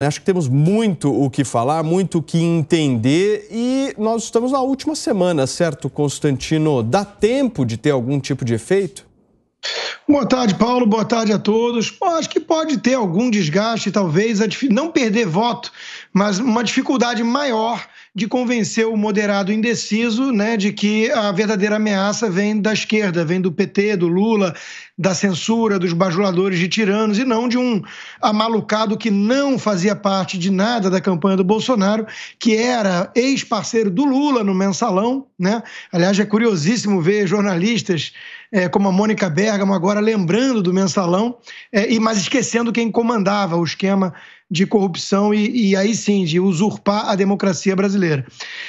Acho que temos muito o que falar, muito o que entender e nós estamos na última semana, certo, Constantino? Dá tempo de ter algum tipo de efeito? Boa tarde, Paulo. Boa tarde a todos. Bom, acho que pode ter algum desgaste, talvez, não perder voto, mas uma dificuldade maior de convencer o moderado indeciso né, de que a verdadeira ameaça vem da esquerda, vem do PT, do Lula, da censura, dos bajuladores de tiranos, e não de um amalucado que não fazia parte de nada da campanha do Bolsonaro, que era ex-parceiro do Lula no mensalão. Né? Aliás, é curiosíssimo ver jornalistas é, como a Mônica Bergamo agora agora lembrando do mensalão, é, e mas esquecendo quem comandava o esquema de corrupção e, e aí sim, de usurpar a democracia brasileira.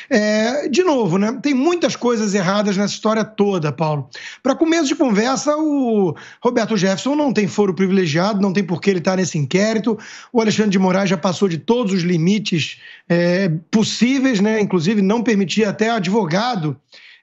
É, de novo, né, tem muitas coisas erradas nessa história toda, Paulo. Para começo de conversa, o Roberto Jefferson não tem foro privilegiado, não tem por que ele estar tá nesse inquérito. O Alexandre de Moraes já passou de todos os limites é, possíveis, né, inclusive não permitia até advogado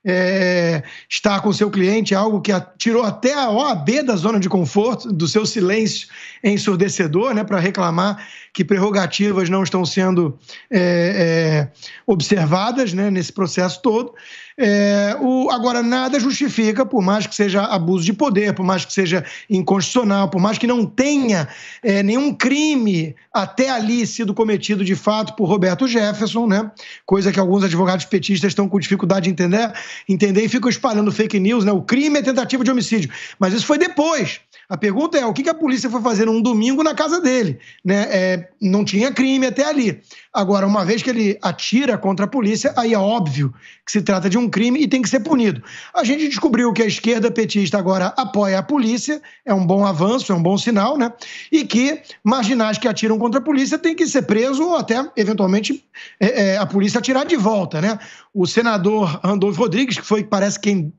é, estar com seu cliente, é algo que tirou até a OAB da zona de conforto, do seu silêncio ensurdecedor, né, para reclamar que prerrogativas não estão sendo é, é, observadas né, nesse processo todo. É, agora, nada justifica, por mais que seja abuso de poder, por mais que seja inconstitucional, por mais que não tenha é, nenhum crime até ali sido cometido de fato por Roberto Jefferson, né? Coisa que alguns advogados petistas estão com dificuldade de entender, entender e ficam espalhando fake news, né? O crime é tentativa de homicídio. Mas isso foi depois. A pergunta é o que a polícia foi fazer num domingo na casa dele. Né? É, não tinha crime até ali. Agora, uma vez que ele atira contra a polícia, aí é óbvio que se trata de um crime e tem que ser punido. A gente descobriu que a esquerda petista agora apoia a polícia, é um bom avanço, é um bom sinal, né? E que marginais que atiram contra a polícia têm que ser presos ou até, eventualmente, é, é, a polícia atirar de volta, né? O senador Randolfo Rodrigues, que foi, parece, quem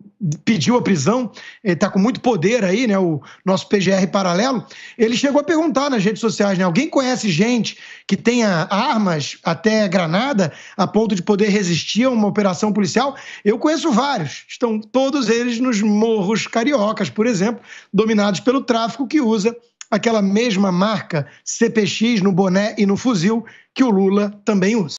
pediu a prisão, ele está com muito poder aí, né? O nosso PGR paralelo. Ele chegou a perguntar nas redes sociais, né? Alguém conhece gente que tenha armas, até granada, a ponto de poder resistir a uma operação policial? Eu conheço vários. Estão todos eles nos morros cariocas, por exemplo, dominados pelo tráfico que usa aquela mesma marca CPX no boné e no fuzil que o Lula também usa.